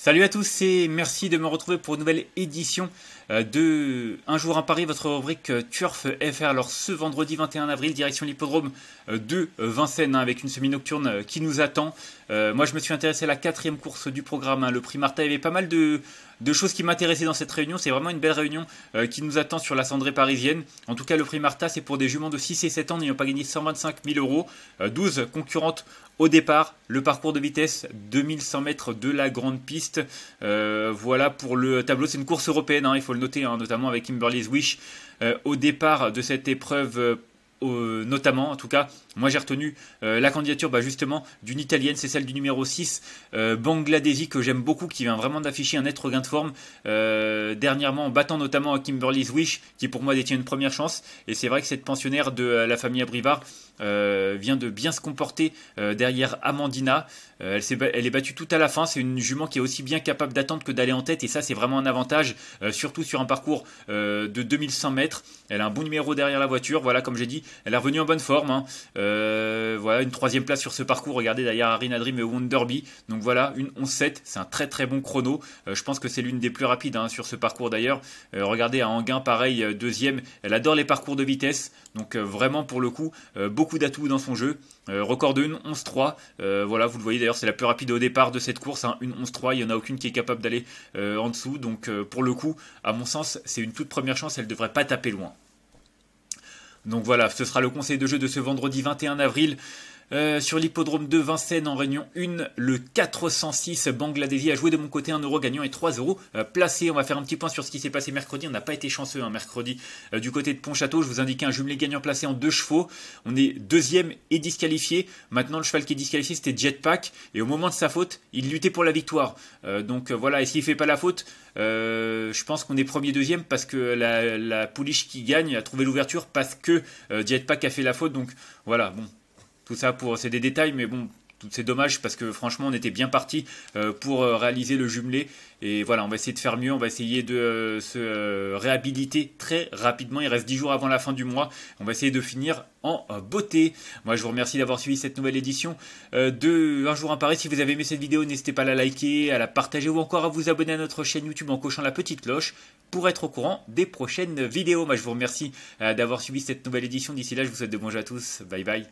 Salut à tous et merci de me retrouver pour une nouvelle édition euh, de Un jour à Paris, votre rubrique euh, Turf FR. Alors ce vendredi 21 avril, direction l'hippodrome euh, de Vincennes hein, avec une semi nocturne qui nous attend. moi je me suis intéressé à la quatrième course du programme, hein. le prix Marta. Il y avait pas mal de, choses qui m'intéressaient dans cette réunion. C'est vraiment une belle réunion qui nous attend sur la cendrée parisienne. En tout cas, le prix Marta, c'est pour des juments de 6 et 7 ans n'ayant pas gagné 125 000 euros. 12 concurrentes au départ. Le parcours de vitesse, 2100 mètres de la grande piste. Euh, voilà pour le tableau. C'est une course européenne, hein, il faut le noter, hein, notamment avec Kimberly's Wish euh, au départ de cette épreuve euh, euh, notamment, en tout cas, moi j'ai retenu euh, la candidature bah, justement d'une italienne, c'est celle du numéro 6, euh, Bangladeshi que j'aime beaucoup, qui vient vraiment d'afficher un net regain de forme, dernièrement en battant notamment Kimberly's Wish, qui pour moi détient une première chance, et c'est vrai que cette pensionnaire de la famille Abrivard vient de bien se comporter derrière Amandina, elle, est, elle est battue tout à la fin, c'est une jument qui est aussi bien capable d'attendre que d'aller en tête, et ça c'est vraiment un avantage, surtout sur un parcours de 2100 mètres, elle a un bon numéro derrière la voiture, voilà comme j'ai dit, elle est revenue en bonne forme. Hein. Euh, voilà, une troisième place sur ce parcours. Regardez d'ailleurs Rina Dream et Wonderby. Donc voilà, une 11-7, c'est un très très bon chrono. Euh, je pense que c'est l'une des plus rapides hein, sur ce parcours d'ailleurs. Euh, regardez à Anguin, pareil, deuxième. Elle adore les parcours de vitesse. Donc vraiment pour le coup, beaucoup d'atouts dans son jeu. record de une 11-3. voilà, vous le voyez d'ailleurs, c'est la plus rapide au départ de cette course. Hein. une 11-3, il n'y en a aucune qui est capable d'aller en dessous. Donc pour le coup, à mon sens, c'est une toute première chance. Elle ne devrait pas taper loin. Donc voilà, ce sera le conseil de jeu de ce vendredi 21 avril. Euh, sur l'hippodrome de Vincennes en Réunion 1, le 406 Bangladesh a joué de mon côté 1 euro gagnant et 3 euros euh, placé On va faire un petit point sur ce qui s'est passé mercredi. On n'a pas été chanceux un hein, mercredi euh, du côté de Pontchâteau. Je vous indiquais un jumelé gagnant placé en deux chevaux. On est deuxième et disqualifié. Maintenant, le cheval qui est disqualifié, c'était Jetpack. Et au moment de sa faute, il luttait pour la victoire. donc voilà, et s'il fait pas la faute, je pense qu'on est premier deuxième parce que la, la pouliche qui gagne a trouvé l'ouverture parce que Jetpack a fait la faute. Donc voilà, bon, tout ça pour. C'est des détails, mais bon, c'est dommage parce que franchement on était bien parti euh, pour euh, réaliser le jumelé et voilà on va essayer de faire mieux on va essayer de euh, se réhabiliter très rapidement il reste 10 jours avant la fin du mois on va essayer de finir en beauté moi je vous remercie d'avoir suivi cette nouvelle édition de Un jour en Paris si vous avez aimé cette vidéo n'hésitez pas à la liker à la partager ou encore à vous abonner à notre chaîne YouTube en cochant la petite cloche pour être au courant des prochaines vidéos moi je vous remercie d'avoir suivi cette nouvelle édition d'ici là je vous souhaite de bons à tous bye bye